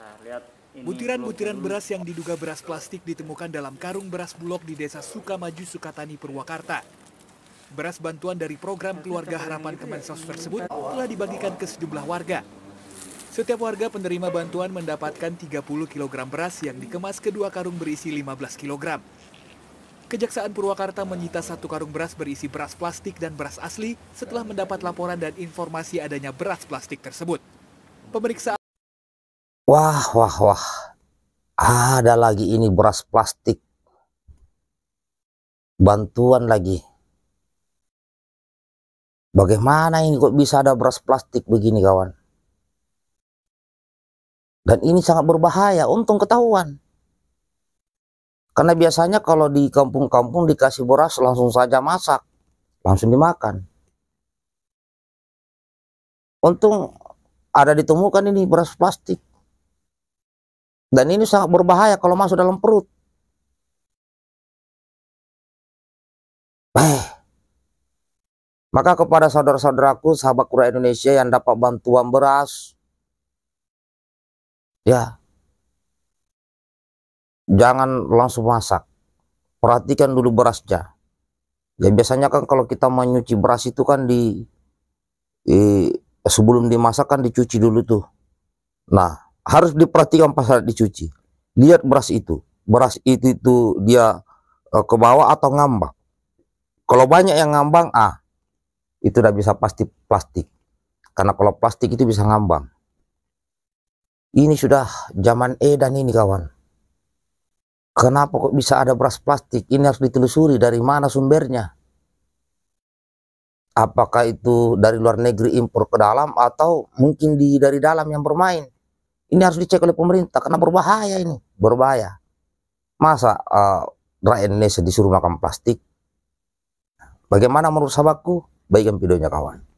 Nah, Butiran-butiran beras yang diduga beras plastik ditemukan dalam karung beras bulog di desa Sukamaju, Sukatani, Purwakarta. Beras bantuan dari program Keluarga Harapan gitu Kemensos ya, tersebut telah dibagikan ke sejumlah warga. Setiap warga penerima bantuan mendapatkan 30 kg beras yang dikemas kedua karung berisi 15 kg. Kejaksaan Purwakarta menyita satu karung beras berisi beras plastik dan beras asli setelah mendapat laporan dan informasi adanya beras plastik tersebut. Pemeriksaan Wah, wah, wah. Ada lagi ini beras plastik. Bantuan lagi. Bagaimana ini kok bisa ada beras plastik begini kawan? Dan ini sangat berbahaya, untung ketahuan. Karena biasanya kalau di kampung-kampung dikasih beras langsung saja masak, langsung dimakan. Untung ada ditemukan ini beras plastik. Dan ini sangat berbahaya kalau masuk dalam perut. Bah. Maka kepada saudara-saudaraku, sahabat kura Indonesia yang dapat bantuan beras, ya, jangan langsung masak. Perhatikan dulu berasnya. Ya biasanya kan kalau kita menyuci beras itu kan di, di sebelum dimasak kan dicuci dulu tuh. Nah, harus diperhatikan pas dicuci. Lihat beras itu. Beras itu itu dia uh, ke bawah atau ngambang. Kalau banyak yang ngambang, ah itu udah bisa pasti plastik. Karena kalau plastik itu bisa ngambang. Ini sudah zaman e dan ini kawan. Kenapa kok bisa ada beras plastik? Ini harus ditelusuri dari mana sumbernya. Apakah itu dari luar negeri impor ke dalam atau mungkin di dari dalam yang bermain? Ini harus dicek oleh pemerintah karena berbahaya ini, berbahaya. Masa uh, rakyat Indonesia disuruh makan plastik? Bagaimana menurut sahabatku? Baikkan videonya kawan.